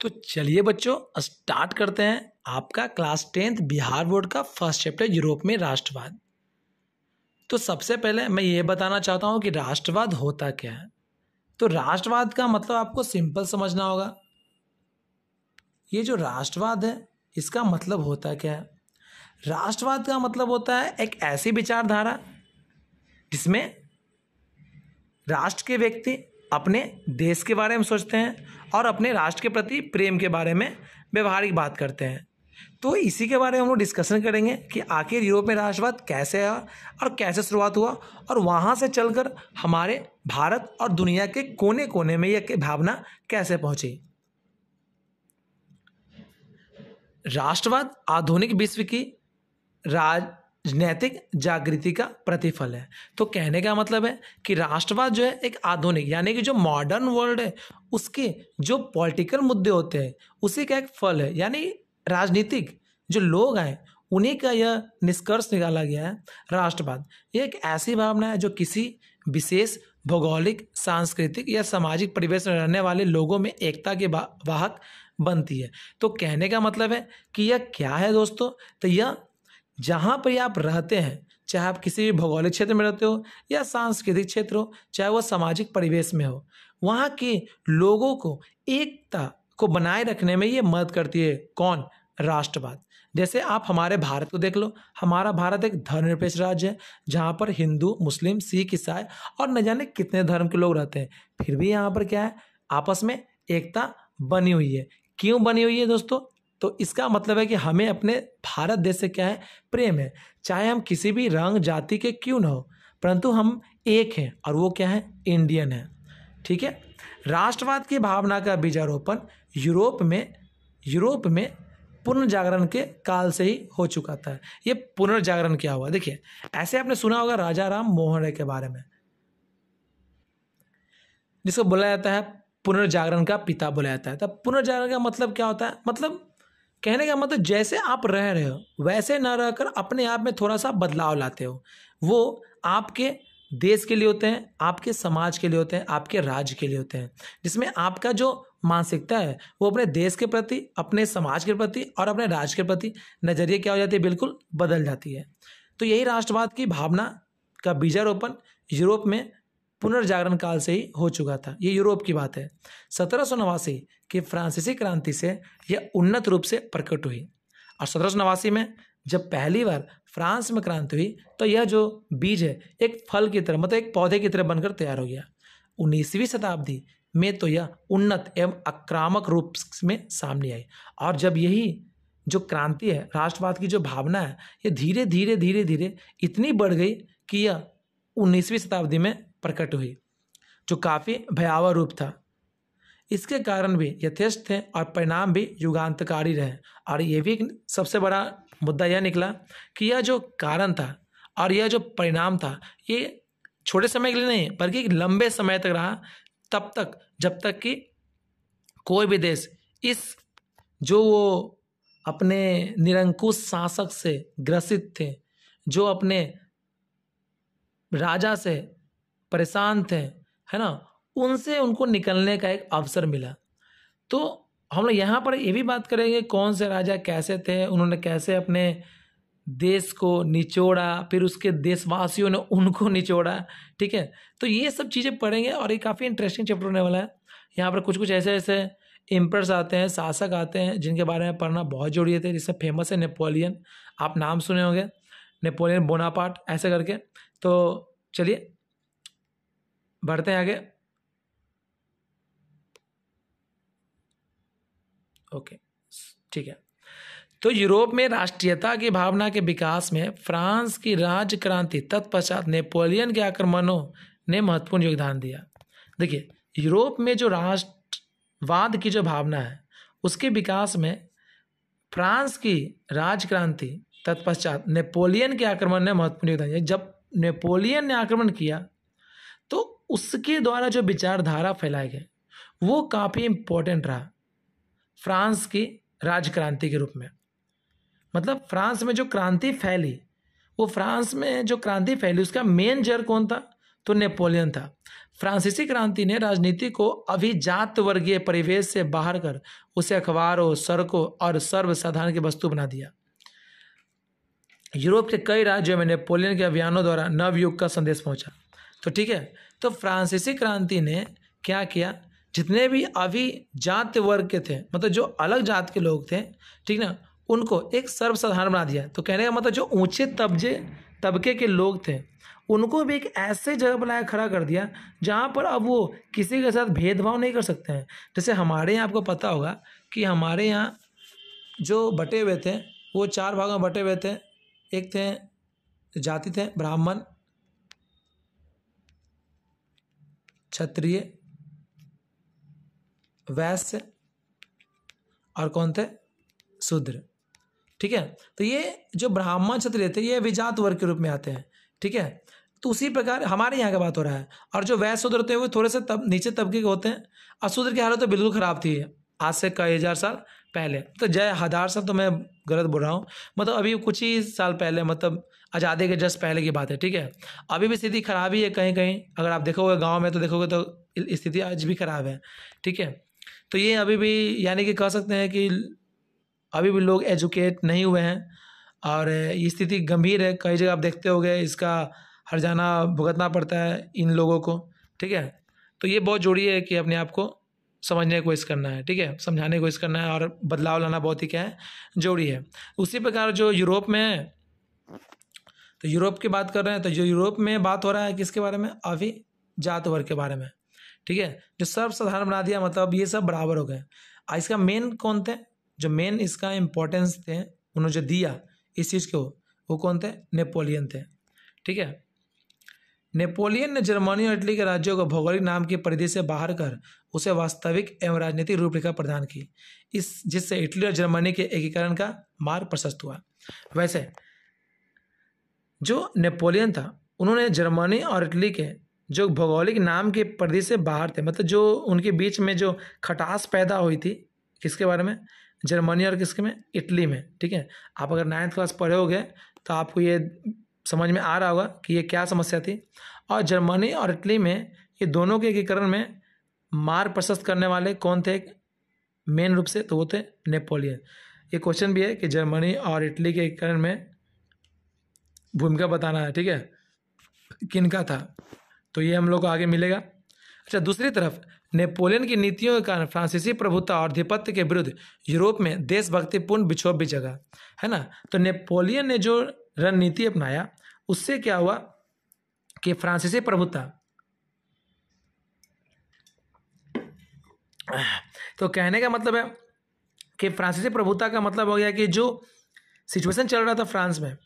तो चलिए बच्चों स्टार्ट करते हैं आपका क्लास टेंथ बिहार बोर्ड का फर्स्ट चैप्टर यूरोप में राष्ट्रवाद तो सबसे पहले मैं ये बताना चाहता हूँ कि राष्ट्रवाद होता क्या है तो राष्ट्रवाद का मतलब आपको सिंपल समझना होगा ये जो राष्ट्रवाद है इसका मतलब होता क्या है राष्ट्रवाद का मतलब होता है एक ऐसी विचारधारा जिसमें राष्ट्र के व्यक्ति अपने देश के बारे में सोचते हैं और अपने राष्ट्र के प्रति प्रेम के बारे में व्यवहारिक बात करते हैं तो इसी के बारे में हम लोग डिस्कशन करेंगे कि आखिर यूरोप में राष्ट्रवाद कैसे आया और कैसे शुरुआत हुआ और वहाँ से चलकर हमारे भारत और दुनिया के कोने कोने में यह भावना कैसे पहुँची राष्ट्रवाद आधुनिक विश्व की राज नैतिक जागृति का प्रतिफल है तो कहने का मतलब है कि राष्ट्रवाद जो है एक आधुनिक यानी कि जो मॉडर्न वर्ल्ड है उसके जो पॉलिटिकल मुद्दे होते हैं उसी का एक फल है यानी राजनीतिक जो लोग आए उन्हीं का यह निष्कर्ष निकाला गया है राष्ट्रवाद यह एक ऐसी भावना है जो किसी विशेष भौगोलिक सांस्कृतिक या सामाजिक परिवेश में रहने वाले लोगों में एकता के वाहक बनती है तो कहने का मतलब है कि यह क्या है दोस्तों तो यह जहाँ पर आप रहते हैं चाहे आप किसी भी भौगोलिक क्षेत्र में रहते हो या सांस्कृतिक क्षेत्र हो चाहे वह सामाजिक परिवेश में हो वहाँ के लोगों को एकता को बनाए रखने में ये मदद करती है कौन राष्ट्रवाद जैसे आप हमारे भारत को देख लो हमारा भारत एक धर्मनिरपेक्ष राज्य है जहाँ पर हिंदू मुस्लिम सिख ईसाई और न जाने कितने धर्म के लोग रहते हैं फिर भी यहाँ पर क्या है आपस में एकता बनी हुई है क्यों बनी हुई है दोस्तों तो इसका मतलब है कि हमें अपने भारत देश से क्या है प्रेम है चाहे हम किसी भी रंग जाति के क्यों ना हो परंतु हम एक हैं और वो क्या है इंडियन है ठीक है राष्ट्रवाद की भावना का बीजारोपण यूरोप में यूरोप में पुनर्जागरण के काल से ही हो चुका था ये पुनर्जागरण क्या हुआ देखिए ऐसे आपने सुना होगा राजा राम मोहन के बारे में जिसको बोला जाता है पुनर्जागरण का पिता बोला जाता है तब तो पुनर्जागरण का मतलब क्या होता है मतलब कहने का मतलब जैसे आप रह रहे हो वैसे न रहकर अपने आप में थोड़ा सा बदलाव लाते हो वो आपके देश के लिए होते हैं आपके समाज के लिए होते हैं आपके राज्य के लिए होते हैं जिसमें आपका जो मानसिकता है वो अपने देश के प्रति अपने समाज के प्रति और अपने राज्य के प्रति नज़रिए क्या हो जाती है बिल्कुल बदल जाती है तो यही राष्ट्रवाद की भावना का बीजारोपण यूरोप में पुनर्जागरण काल से ही हो चुका था ये यूरोप की बात है सत्रह सौ नवासी कि फ्रांसीसी क्रांति से यह उन्नत रूप से प्रकट हुई और सत्रह नवासी में जब पहली बार फ्रांस में क्रांति हुई तो यह जो बीज है एक फल की तरह मतलब एक पौधे की तरह बनकर तैयार हो गया उन्नीसवीं शताब्दी में तो यह उन्नत एवं आक्रामक रूप में सामने आई और जब यही जो क्रांति है राष्ट्रवाद की जो भावना है ये धीरे धीरे धीरे धीरे इतनी बढ़ गई कि यह उन्नीसवीं शताब्दी में प्रकट हुई जो काफ़ी भयावह रूप था इसके कारण भी यथेष्ट थे और परिणाम भी युगांतकारी रहे और ये भी सबसे बड़ा मुद्दा यह निकला कि यह जो कारण था और यह जो परिणाम था ये छोटे समय के लिए नहीं बल्कि लंबे समय तक रहा तब तक जब तक कि कोई भी देश इस जो वो अपने निरंकुश शासक से ग्रसित थे जो अपने राजा से परेशान थे है ना उनसे उनको निकलने का एक अवसर मिला तो हम लोग यहाँ पर ये भी बात करेंगे कौन से राजा कैसे थे उन्होंने कैसे अपने देश को निचोड़ा फिर उसके देशवासियों ने उनको निचोड़ा ठीक है तो ये सब चीज़ें पढ़ेंगे और ये काफ़ी इंटरेस्टिंग चैप्टर होने वाला है यहाँ पर कुछ कुछ ऐसे ऐसे इम्पर्स आते हैं शासक आते हैं जिनके बारे में पढ़ना बहुत जरूरी थे जिससे फेमस है नेपोलियन आप नाम सुने होंगे नेपोलियन बोनापार्ट ऐसे करके तो चलिए बढ़ते हैं आगे ओके ठीक है तो यूरोप में राष्ट्रीयता की भावना के विकास में फ्रांस की राज्य क्रांति तत्पश्चात नेपोलियन के आक्रमणों ने महत्वपूर्ण योगदान दिया देखिए यूरोप में जो राष्ट्रवाद की जो भावना है उसके विकास में फ्रांस की राज क्रांति तत्पश्चात नेपोलियन के आक्रमण ने महत्वपूर्ण योगदान दिया जब नेपोलियन ने आक्रमण किया तो उसके द्वारा जो विचारधारा फैलाई गई वो काफ़ी इम्पोर्टेंट रहा फ्रांस की राज क्रांति के रूप में मतलब फ्रांस में जो क्रांति फैली वो फ्रांस में जो क्रांति फैली उसका मेन जर कौन था तो नेपोलियन था फ्रांसीसी क्रांति ने राजनीति को अभिजात वर्गीय परिवेश से बाहर कर उसे अखबारों सड़कों और सर्वसाधारण की वस्तु बना दिया यूरोप के कई राज्यों में नेपोलियन के अभियानों द्वारा नवयुग का संदेश पहुंचा तो ठीक है तो फ्रांसीसी क्रांति ने क्या किया जितने भी अभी जात वर्ग के थे मतलब जो अलग जात के लोग थे ठीक ना उनको एक सर्वसाधारण बना दिया तो कहने का मतलब जो ऊंचे तबजे तबके के लोग थे उनको भी एक ऐसे जगह बनाया खड़ा कर दिया जहाँ पर अब वो किसी के साथ भेदभाव नहीं कर सकते हैं जैसे हमारे यहाँ आपको पता होगा कि हमारे यहाँ जो बटे हुए थे वो चार भागों में बटे हुए थे एक थे जाति थे ब्राह्मण क्षत्रिय वैश्य और कौन थे शूद्र ठीक है तो ये जो ब्राह्मण क्षत्रिय थे ये विजात वर्ग के रूप में आते हैं ठीक है तो उसी प्रकार हमारे यहाँ का बात हो रहा है और जो वैश्य शूद्र होते हैं वो थोड़े से तब नीचे तबके के होते हैं और शूद्र की हालत तो बिल्कुल ख़राब थी आज से कई हज़ार साल पहले तो जय हज़ार साल तो मैं गलत बोल रहा हूँ मतलब अभी कुछ ही साल पहले मतलब आज़ादी के जस्ट पहले की बात है ठीक है अभी भी स्थिति खराब ही है कहीं कहीं अगर आप देखोगे गाँव में तो देखोगे तो स्थिति आज भी खराब है ठीक है तो ये अभी भी यानी कि कह सकते हैं कि अभी भी लोग एजुकेट नहीं हुए हैं और ये स्थिति गंभीर है कई जगह आप देखते हो इसका हर जाना भुगतना पड़ता है इन लोगों को ठीक है तो ये बहुत जरूरी है कि अपने आप को समझने की कोशिश करना है ठीक है समझाने की कोशिश करना है और बदलाव लाना बहुत ही क्या है जरूरी है उसी प्रकार जो यूरोप में है तो यूरोप की बात कर रहे हैं तो जो यूरोप में बात हो रहा है किसके बारे में अभी जात वर्ग के बारे में ठीक है जो सर्वसाधारण बना दिया मतलब ये सब बराबर हो गए इसका मेन कौन थे जो मेन इसका इम्पोर्टेंस थे उन्होंने जो दिया इस चीज़ को वो कौन थे नेपोलियन थे ठीक है नेपोलियन ने जर्मनी और इटली के राज्यों को भौगोलिक नाम की परिधि से बाहर कर उसे वास्तविक एवं राजनीतिक रूपरेखा प्रदान की इस जिससे इटली और जर्मनी के एकीकरण का मार्ग प्रशस्त हुआ वैसे जो नेपोलियन था उन्होंने जर्मनी और इटली के जो भौगोलिक नाम के परिधि से बाहर थे मतलब जो उनके बीच में जो खटास पैदा हुई थी किसके बारे में जर्मनी और किसके में इटली में ठीक है आप अगर नाइन्थ क्लास पढ़े हो तो आपको ये समझ में आ रहा होगा कि ये क्या समस्या थी और जर्मनी और इटली में ये दोनों के एकीकरण में मार प्रशस्त करने वाले कौन थे मेन रूप से तो वो थे नेपोलियन ये क्वेश्चन भी है कि जर्मनी और इटली के एकीकरण में भूमिका बताना है ठीक है किनका था तो ये हम लोग को आगे मिलेगा अच्छा दूसरी तरफ नेपोलियन की नीतियों के कारण फ्रांसीसी प्रभुता और अधिपत्य के विरुद्ध यूरोप में देशभक्तिपूर्ण विक्षोभ भी जगा है ना तो नेपोलियन ने जो रणनीति अपनाया उससे क्या हुआ कि फ्रांसीसी प्रभुता तो कहने का मतलब है कि फ्रांसीसी प्रभुता का मतलब हो गया कि जो सिचुएशन चल रहा था फ्रांस में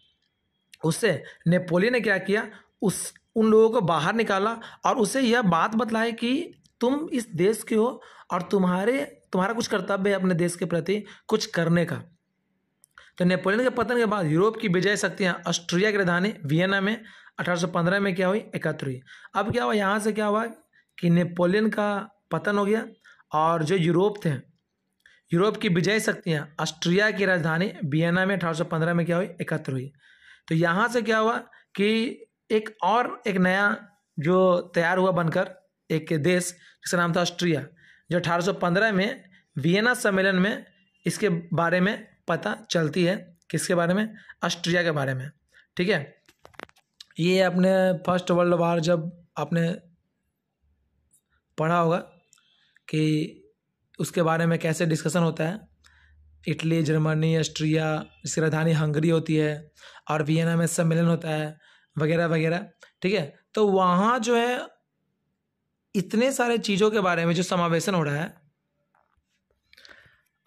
उससे नेपोलियन ने क्या किया उस उन लोगों को बाहर निकाला और उसे यह बात बतलाई कि तुम इस देश के हो और तुम्हारे तुम्हारा कुछ कर्तव्य है अपने देश के प्रति कुछ करने का तो नेपोलियन के पतन के बाद यूरोप की विजय शक्तियाँ ऑस्ट्रिया की राजधानी वियना में 1815 में क्या हुई एकत्र हुई अब क्या हुआ यहाँ से क्या हुआ कि नेपोलियन का पतन हो गया और जो यूरोप थे यूरोप की विजय शक्तियाँ ऑस्ट्रिया की राजधानी वियना में अठारह में क्या हुई एकत्र हुई तो यहाँ से क्या हुआ कि एक और एक नया जो तैयार हुआ बनकर एक देश जिसका नाम था ऑस्ट्रिया जो 1815 में वियना सम्मेलन में इसके बारे में पता चलती है किसके बारे में ऑस्ट्रिया के बारे में ठीक है ये अपने फर्स्ट वर्ल्ड वार जब आपने पढ़ा होगा कि उसके बारे में कैसे डिस्कशन होता है इटली जर्मनी ऑस्ट्रिया इसकी राजधानी हंगरी होती है और वियना में सम्मेलन होता है वगैरह वगैरह ठीक है तो वहाँ जो है इतने सारे चीज़ों के बारे में जो समावेशन हो रहा है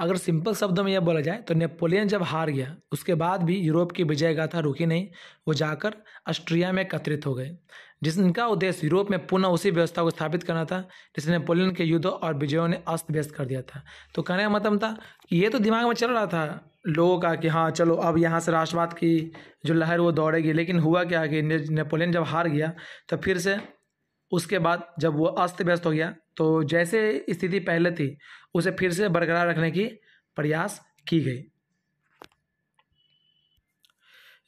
अगर सिंपल शब्दों में यह बोला जाए तो नेपोलियन जब हार गया उसके बाद भी यूरोप की विजय गाथा रुकी नहीं वो जाकर ऑस्ट्रिया में एकत्रित हो गए जिनका उद्देश्य यूरोप में पुनः उसी व्यवस्था को स्थापित करना था जिसे नेपोलियन के युद्धों और विजयों ने अस्त व्यस्त कर दिया था तो कहने का मतलब था कि ये तो दिमाग में चल रहा था लोगों का कि हाँ चलो अब यहाँ से राष्ट्रवाद की जो लहर वो दौड़ेगी लेकिन हुआ क्या कि नेपोलियन जब हार गया तो फिर से उसके बाद जब वो अस्त व्यस्त हो गया तो जैसे स्थिति पहले थी उसे फिर से बरकरार रखने की प्रयास की गई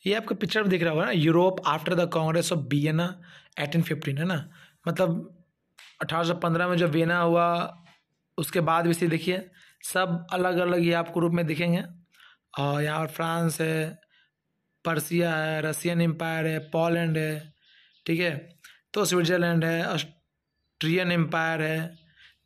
ये आपको पिक्चर में दिख रहा होगा ना Europe after the Congress of Vienna eighteen fifteen है ना मतलब अठारह पंद्रह में जो वियना हुआ उसके बाद भी इसी देखिए सब अलग अलग ये आपको रूप में दिखेंगे और यहाँ पर फ्रांस है पर्सिया है रसियन एम्पायर है पोलैंड है ठीक है तो स्विट्ज़रलैंड है ट्रियन एम्पायर है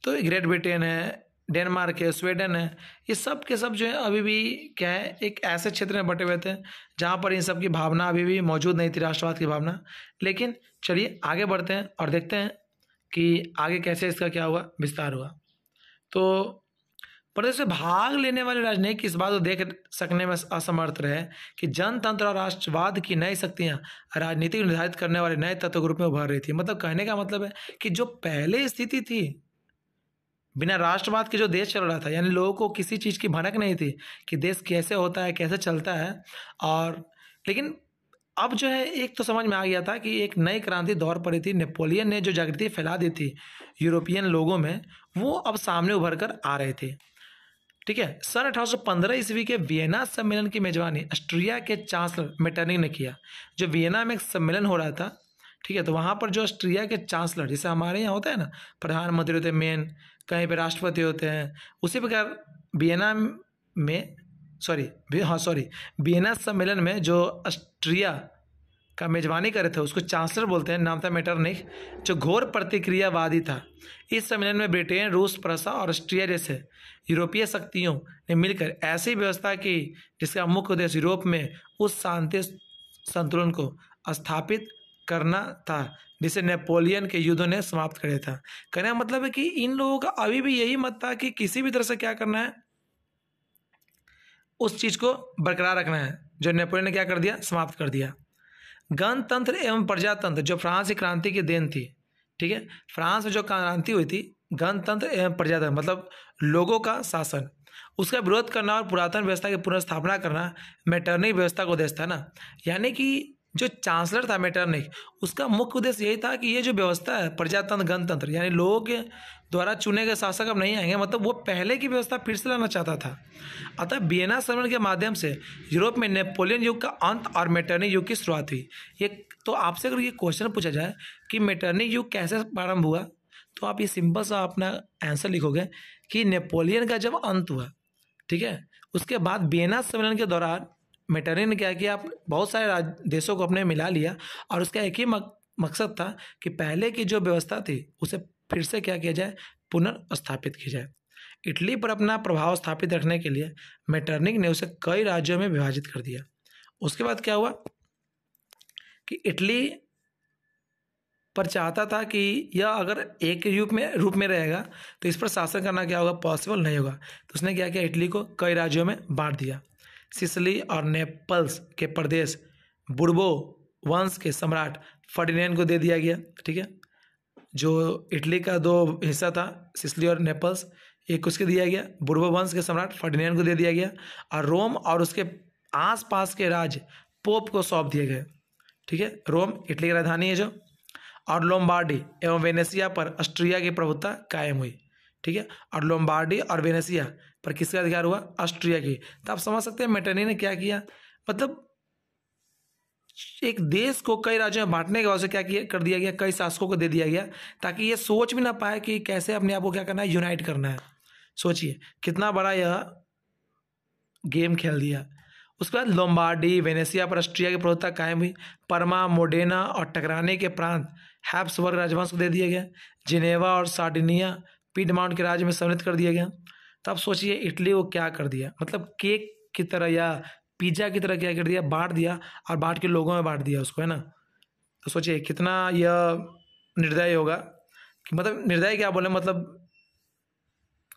तो ग्रेट ब्रिटेन है डेनमार्क है स्वीडन है ये सब के सब जो है अभी भी क्या है एक ऐसे क्षेत्र में बटे हुए थे जहाँ पर इन सब की भावना अभी भी मौजूद नहीं थी राष्ट्रवाद की भावना लेकिन चलिए आगे बढ़ते हैं और देखते हैं कि आगे कैसे इसका क्या हुआ विस्तार हुआ तो प्रदेश में भाग लेने वाले राजनयिक इस बात को देख सकने में असमर्थ रहे कि जनतंत्र और राष्ट्रवाद की नई शक्तियाँ राजनीति को निर्धारित करने वाले नए तत्व के रूप में उभर रही थी मतलब कहने का मतलब है कि जो पहले स्थिति थी बिना राष्ट्रवाद के जो देश चल रहा था यानी लोगों को किसी चीज़ की भनक नहीं थी कि देश कैसे होता है कैसे चलता है और लेकिन अब जो है एक तो समझ में आ गया था कि एक नई क्रांति दौर पड़ी थी नेपोलियन ने जो जागृति फैला दी थी यूरोपियन लोगों में वो अब सामने उभर कर आ रहे थे ठीक है सन अठारह ईस्वी के वियना सम्मेलन की मेजबानी ऑस्ट्रिया के चांसलर मेटर्निंग ने किया जो वियना में एक सम्मेलन हो रहा था ठीक है तो वहाँ पर जो ऑस्ट्रिया के चांसलर जैसे हमारे यहाँ होता है ना प्रधानमंत्री होते हैं मेन कहीं पर राष्ट्रपति होते हैं उसी प्रकार वियना में सॉरी हाँ सॉरी वियना सम्मेलन में जो ऑस्ट्रिया का मेजबानी करे थे उसको चांसलर बोलते हैं नाम था मेटरनिक जो घोर प्रतिक्रियावादी था इस सम्मेलन में ब्रिटेन रूस प्रसा और ऑस्ट्रिया जैसे यूरोपीय शक्तियों ने मिलकर ऐसी व्यवस्था की जिसका मुख्य उद्देश्य यूरोप में उस शांति संतुलन को स्थापित करना था जिसे नेपोलियन के युद्धों ने समाप्त कर दिया था कहने का मतलब है कि इन लोगों का अभी भी यही मत था कि किसी भी तरह से क्या करना है उस चीज़ को बरकरार रखना है जो नेपोलियन ने क्या कर दिया समाप्त कर दिया गणतंत्र एवं प्रजातंत्र जो फ्रांस की क्रांति की देन थी ठीक है फ्रांस में जो क्रांति हुई थी गणतंत्र एवं प्रजातंत्र मतलब लोगों का शासन उसका विरोध करना और पुरातन व्यवस्था की पुनर्स्थापना करना मैटर्निंग व्यवस्था को देश था ना यानी कि जो चांसलर था मेटरनिक उसका मुख्य उद्देश्य यही था कि ये जो व्यवस्था है प्रजातंत्र गणतंत्र यानी लोगों के द्वारा चुने गए शासक अब नहीं आएंगे मतलब वो पहले की व्यवस्था फिर से लाना चाहता था अतः बियना सम्मेलन के माध्यम से यूरोप में नेपोलियन युग का अंत और मेटर्निक युग की शुरुआत हुई ये तो आपसे अगर ये क्वेश्चन पूछा जाए कि मेटर्निक युग कैसे प्रारंभ हुआ तो आप ये सिंपल सा अपना आंसर लिखोगे कि नेपोलियन का जब अंत हुआ ठीक है उसके बाद बियना सम्मेलन के दौरान मेटरे ने क्या किया बहुत सारे राज देशों को अपने मिला लिया और उसका एक ही मक, मकसद था कि पहले की जो व्यवस्था थी उसे फिर से क्या किया जाए पुनर्स्थापित की जाए इटली पर अपना प्रभाव स्थापित रखने के लिए मेटर्निक ने उसे कई राज्यों में विभाजित कर दिया उसके बाद क्या हुआ कि इटली पर चाहता था कि यह अगर एक रूप में रूप में रहेगा तो इस पर शासन करना क्या होगा पॉसिबल नहीं होगा तो उसने क्या किया इटली को कई राज्यों में बांट दिया सिसली और नेपल्स के प्रदेश बुर्बो वंश के सम्राट फर्डिनेंड को दे दिया गया ठीक है जो इटली का दो हिस्सा था सिसली और नेपल्स ये उसके दिया गया बुर्बो वंश के सम्राट फर्डिनेंड को दे दिया गया और रोम और उसके आसपास के राज्य पोप को सौंप दिए गए ठीक है रोम इटली की राजधानी है जो और लोम्बार्डी एवं वेनेसिया पर ऑस्ट्रिया की प्रभुता कायम हुई ठीक है और लोम्बार्डी और वेनेसिया पर किसका अधिकार हुआ ऑस्ट्रिया की तो आप समझ सकते हैं मेटनी ने क्या किया मतलब एक देश को कई राज्यों में बांटने के बाद क्या किया कर दिया गया कई शासकों को दे दिया गया ताकि ये सोच भी ना पाए कि कैसे अपने आप को क्या करना है यूनाइट करना है सोचिए कितना बड़ा यह गेम खेल दिया उसके बाद लोम्बार्डी वेनेसिया पर ऑस्ट्रिया की प्रभुता कायम हुई परमा मोडेना और टकराने के प्रांत हैप्सवर्ग राजवंश को दे दिया गया जिनेवा और सार्डिनिया पी के राज्य में सम्मिलित कर दिया गया तो आप सोचिए इटली को क्या कर दिया मतलब केक की तरह या पिज्ज़ा की तरह क्या कर दिया बांट दिया और बांट के लोगों में बांट दिया उसको है ना तो सोचिए कितना यह निर्दय होगा कि मतलब निर्दय क्या बोले मतलब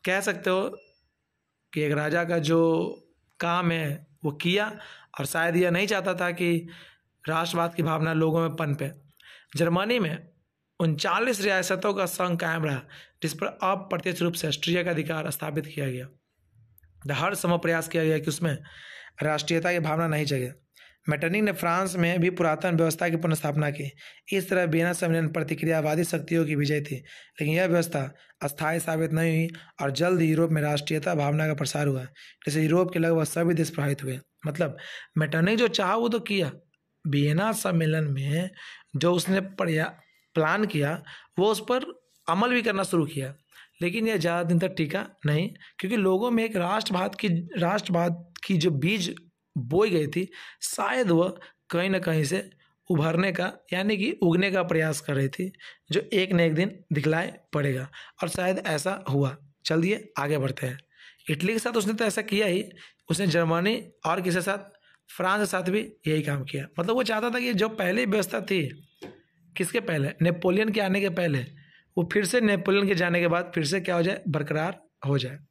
कह सकते हो कि एक राजा का जो काम है वो किया और शायद यह नहीं चाहता था कि राष्ट्रवाद की भावना लोगों में पनपे जर्मनी में उनचालीस रियासतों का संघ कायम रहा जिस पर अप्रत्यक्ष रूप से राष्ट्रीय का अधिकार स्थापित किया गया हर समय प्रयास किया गया कि उसमें राष्ट्रीयता की भावना नहीं जगे मैटरनिक ने फ्रांस में भी पुरातन व्यवस्था की पुनर्स्थापना की इस तरह बिना सम्मेलन प्रतिक्रियावादी शक्तियों की विजय थी लेकिन यह व्यवस्था अस्थायी साबित नहीं हुई और जल्द यूरोप में राष्ट्रीयता भावना का प्रसार हुआ जिससे यूरोप के लगभग सभी देश प्रभावित हुए मतलब मैटरनिक जो चाह वो तो किया बिना सम्मेलन में जो उसने प्लान किया वो उस पर अमल भी करना शुरू किया लेकिन यह ज़्यादा दिन तक टीका नहीं क्योंकि लोगों में एक राष्ट्रवाद की राष्ट्रवाद की जो बीज बोई गई थी शायद वह कहीं ना कहीं से उभरने का यानी कि उगने का प्रयास कर रही थी जो एक न एक दिन दिखलाए पड़ेगा और शायद ऐसा हुआ चलिए आगे बढ़ते हैं इटली के साथ उसने तो ऐसा किया ही उसने जर्मनी और किसी साथ फ्रांस के साथ भी यही काम किया मतलब वो चाहता था कि जो पहले व्यवस्था थी किसके पहले नेपोलियन के आने के पहले वो फिर से नेपोलियन के जाने के बाद फिर से क्या हो जाए बरकरार हो जाए